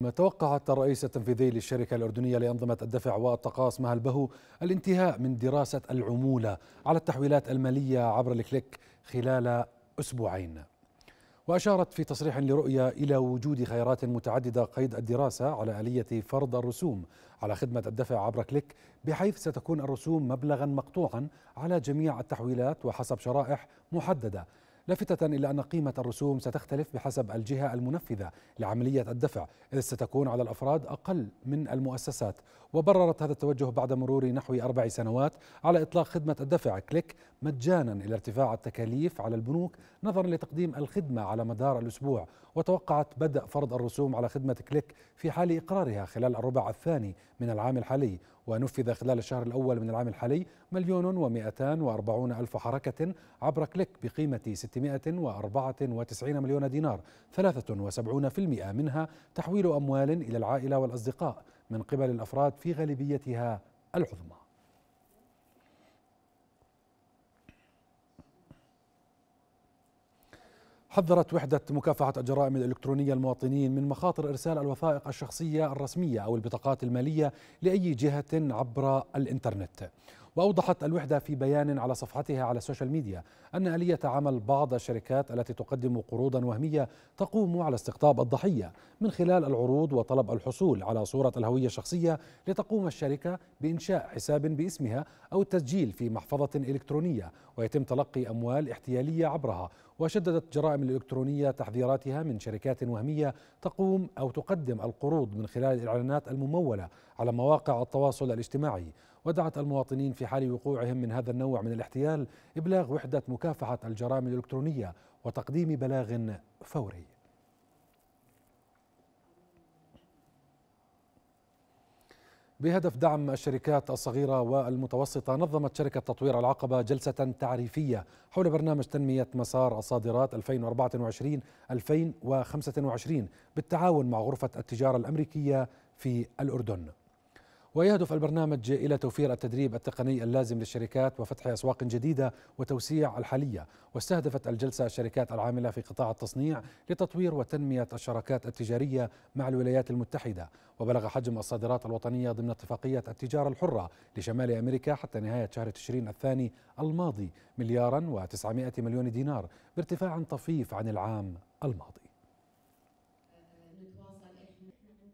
ما توقعت الرئيس التنفيذي للشركة الأردنية لأنظمة الدفع والتقاص مها البهو الانتهاء من دراسة العمولة على التحويلات المالية عبر الكليك خلال أسبوعين وأشارت في تصريح لرؤية إلى وجود خيارات متعددة قيد الدراسة على آلية فرض الرسوم على خدمة الدفع عبر كليك بحيث ستكون الرسوم مبلغا مقطوعا على جميع التحويلات وحسب شرائح محددة لافتة إلى أن قيمة الرسوم ستختلف بحسب الجهة المنفذة لعملية الدفع إذ ستكون على الأفراد أقل من المؤسسات وبررت هذا التوجه بعد مرور نحو أربع سنوات على إطلاق خدمة الدفع كليك مجانا إلى ارتفاع التكاليف على البنوك نظرا لتقديم الخدمة على مدار الأسبوع وتوقعت بدأ فرض الرسوم على خدمة كليك في حال إقرارها خلال الربع الثاني من العام الحالي ونفذ خلال الشهر الأول من العام الحالي مليون ومئتان وأربعون ألف حركة عبر كليك بقيمة 694 مليون دينار 73% منها تحويل أموال إلى العائلة والأصدقاء من قبل الأفراد في غالبيتها العظمى حذرت وحدة مكافحة الجرائم الإلكترونية المواطنين من مخاطر إرسال الوثائق الشخصية الرسمية أو البطاقات المالية لأي جهة عبر الإنترنت وأوضحت الوحدة في بيان على صفحتها على السوشيال ميديا أن آلية عمل بعض الشركات التي تقدم قروضا وهمية تقوم على استقطاب الضحية من خلال العروض وطلب الحصول على صورة الهوية الشخصية لتقوم الشركة بإنشاء حساب باسمها أو التسجيل في محفظة إلكترونية ويتم تلقي أموال احتيالية عبرها وشددت جرائم الإلكترونية تحذيراتها من شركات وهمية تقوم أو تقدم القروض من خلال الإعلانات الممولة على مواقع التواصل الاجتماعي ودعت المواطنين في حال وقوعهم من هذا النوع من الاحتيال إبلاغ وحدة مكافحة الجرائم الإلكترونية وتقديم بلاغ فوري بهدف دعم الشركات الصغيرة والمتوسطة نظمت شركة تطوير العقبة جلسة تعريفية حول برنامج تنمية مسار الصادرات 2024-2025 بالتعاون مع غرفة التجارة الأمريكية في الأردن ويهدف البرنامج إلى توفير التدريب التقني اللازم للشركات وفتح أسواق جديدة وتوسيع الحالية واستهدفت الجلسة الشركات العاملة في قطاع التصنيع لتطوير وتنمية الشراكات التجارية مع الولايات المتحدة وبلغ حجم الصادرات الوطنية ضمن اتفاقية التجارة الحرة لشمال أمريكا حتى نهاية شهر تشرين الثاني الماضي مليارا وتسعمائة مليون دينار بارتفاع طفيف عن العام الماضي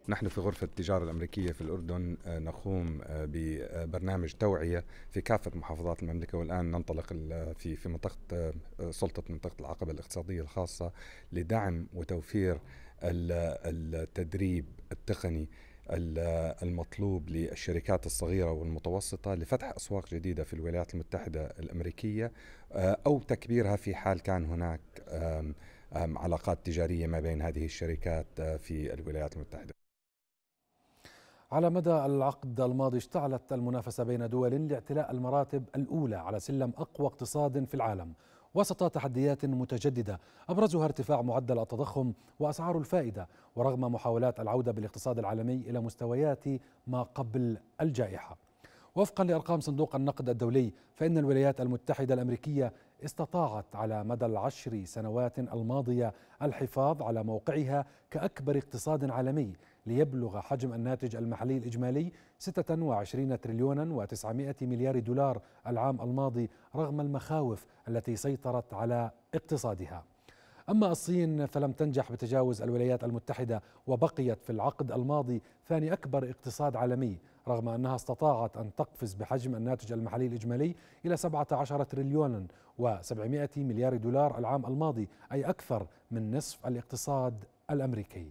نحن في غرفة التجارة الأمريكية في الأردن آه، نقوم آه، ببرنامج توعية في كافة محافظات المملكة والآن ننطلق آه، في في منطقة سلطة منطقة العقبة الاقتصادية الخاصة لدعم وتوفير التدريب التقني المطلوب للشركات الصغيرة والمتوسطة لفتح أسواق جديدة في الولايات المتحدة الأمريكية أو تكبيرها في حال كان هناك علاقات تجارية ما بين هذه الشركات في الولايات المتحدة على مدى العقد الماضي اشتعلت المنافسة بين دول لاعتلاء المراتب الأولى على سلم أقوى اقتصاد في العالم وسط تحديات متجددة أبرزها ارتفاع معدل التضخم وأسعار الفائدة ورغم محاولات العودة بالاقتصاد العالمي إلى مستويات ما قبل الجائحة وفقا لأرقام صندوق النقد الدولي فإن الولايات المتحدة الأمريكية استطاعت على مدى العشر سنوات الماضية الحفاظ على موقعها كأكبر اقتصاد عالمي ليبلغ حجم الناتج المحلي الإجمالي 26 تريليونا و900 مليار دولار العام الماضي رغم المخاوف التي سيطرت على اقتصادها أما الصين فلم تنجح بتجاوز الولايات المتحدة وبقيت في العقد الماضي ثاني أكبر اقتصاد عالمي رغم أنها استطاعت أن تقفز بحجم الناتج المحلي الإجمالي إلى 17 تريليون و700 مليار دولار العام الماضي أي أكثر من نصف الاقتصاد الأمريكي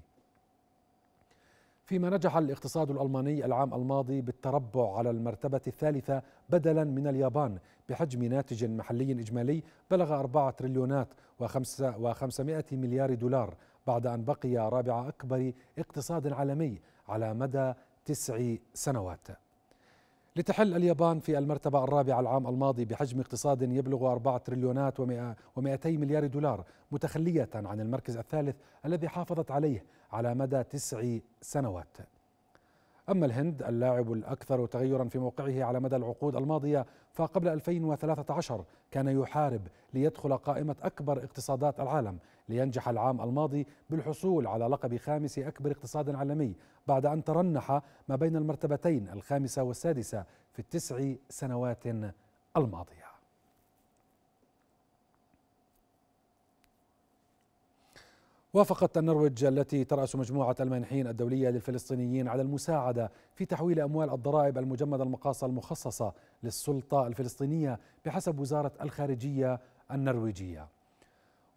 فيما نجح الاقتصاد الألماني العام الماضي بالتربع على المرتبة الثالثة بدلا من اليابان بحجم ناتج محلي إجمالي بلغ 4 تريليونات و500 مليار دولار بعد أن بقي رابع أكبر اقتصاد عالمي على مدى تسع سنوات لتحل اليابان في المرتبة الرابعة العام الماضي بحجم اقتصاد يبلغ 4 تريليونات و200 مليار دولار متخلية عن المركز الثالث الذي حافظت عليه على مدى تسع سنوات أما الهند اللاعب الأكثر تغيرا في موقعه على مدى العقود الماضية فقبل 2013 كان يحارب ليدخل قائمة أكبر اقتصادات العالم لينجح العام الماضي بالحصول على لقب خامس أكبر اقتصاد عالمي بعد أن ترنح ما بين المرتبتين الخامسة والسادسة في التسع سنوات الماضية وافقت النرويج التي ترأس مجموعة المانحين الدولية للفلسطينيين على المساعدة في تحويل أموال الضرائب المجمدة المقاصة المخصصة للسلطة الفلسطينية بحسب وزارة الخارجية النرويجية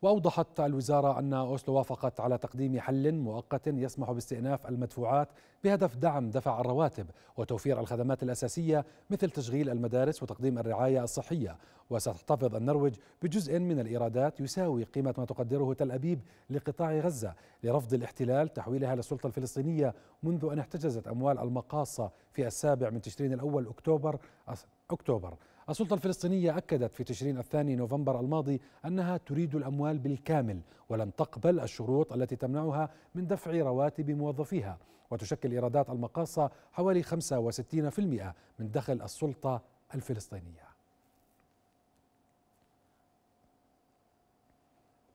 وأوضحت الوزارة أن أوسلو وافقت على تقديم حل مؤقت يسمح باستئناف المدفوعات بهدف دعم دفع الرواتب وتوفير الخدمات الأساسية مثل تشغيل المدارس وتقديم الرعاية الصحية وستحتفظ النرويج بجزء من الإيرادات يساوي قيمة ما تقدره تل أبيب لقطاع غزة لرفض الاحتلال تحويلها للسلطة الفلسطينية منذ أن احتجزت أموال المقاصة في السابع من تشرين الأول أكتوبر أكتوبر السلطة الفلسطينية أكدت في تشرين الثاني نوفمبر الماضي أنها تريد الأموال بالكامل ولن تقبل الشروط التي تمنعها من دفع رواتب موظفيها وتشكل إيرادات المقاصة حوالي 65% من دخل السلطة الفلسطينية